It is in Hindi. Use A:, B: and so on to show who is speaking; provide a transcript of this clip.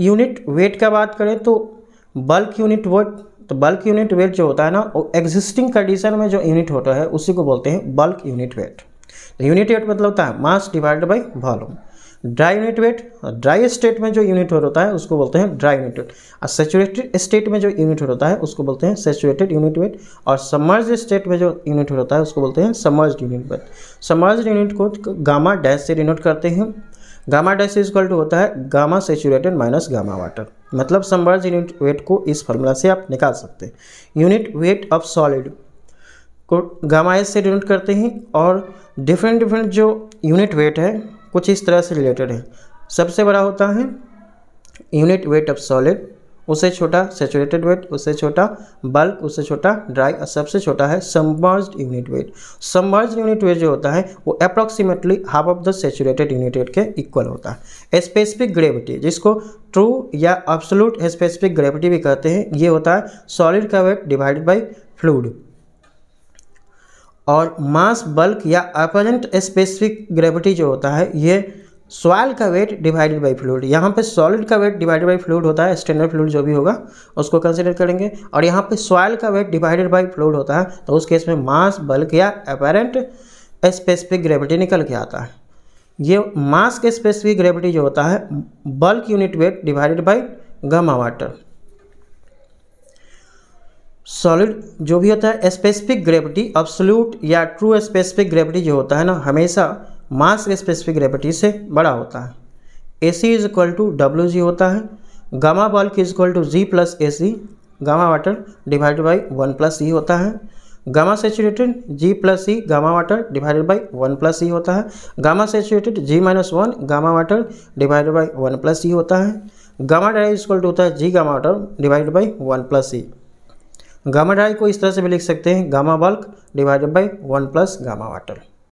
A: यूनिट वेट का बात करें तो बल्क यूनिट वेट तो बल्क यूनिट वेट जो होता है ना वो एग्जिस्टिंग कंडीशन में जो यूनिट होता है उसी को बोलते हैं बल्क यूनिट वेट तो यूनिट वेट मतलब होता है mass divided by volume dry unit weight dry state में जो यूनिट होता है उसको बोलते हैं ड्राई यूनिट वेट और सेचुरेटेड स्टेट में जो यूनिट होता है उसको बोलते हैं सेचुरेटेड यूनिट वेट और समर्ज स्टेट में जो यूनिट होता है उसको बोलते हैं submerged unit weight submerged unit को गामा डैश से डिनोट करते हैं gamma dash is equal to होता है gamma saturated minus gamma water मतलब संवर्ज यूनिट वेट को इस फार्मूला से आप निकाल सकते हैं यूनिट वेट ऑफ सॉलिड को गामा एस से डिनोट करते हैं और डिफरेंट डिफरेंट जो यूनिट वेट है कुछ इस तरह से रिलेटेड है सबसे बड़ा होता है यूनिट वेट ऑफ सॉलिड उससे छोटा सेचुरेटेड वेट उससे छोटा बल्क उससे छोटा ड्राई और सबसे छोटा है submerged unit weight submerged unit weight जो होता है वो approximately half of the saturated unit weight के इक्वल होता है स्पेसिफिक ग्रेविटी जिसको ट्रू या अब्सोलूट स्पेसिफिक ग्रेविटी भी कहते हैं ये होता है सॉलिड का वेट डिवाइडेड बाई फ्लूड और मास बल्क या अपरेंट स्पेसिफिक ग्रेविटी जो होता है ये सॉयल का वेट डिवाइडेड बाई फ्लूड यहाँ पे सॉलिड का वेट डिवाइडेड बाई फ्लूड होता है स्टैंडर्ड फ्लूड जो भी होगा उसको कंसिडर करेंगे और यहाँ पे सॉयल का वेट डिवाइडेड बाई फ्लूड होता है तो उस केस में मास बल्क या अपेरेंट स्पेसिफिक ग्रेविटी निकल के आता है ये मास के स्पेसिफिक ग्रेविटी जो होता है bulk unit weight divided by gamma water solid जो भी होता है स्पेसिफिक ग्रेविटी अब्सोल्यूट या ट्रू स्पेसिफिक ग्रेविटी जो होता है ना हमेशा मास स्पेसिफिक ग्रेविटी से बड़ा होता है A C is equal to W G होता है गामा बॉल की equal to G plus A C gamma water divided by one plus E होता है gamma saturated G plus E gamma water divided by one plus E होता है gamma saturated G minus one gamma water divided by one plus E होता है गामा डाई इक्वल टू होता है G gamma water divided by one plus E gamma dry को इस तरह से भी लिख सकते हैं gamma bulk divided by one plus gamma water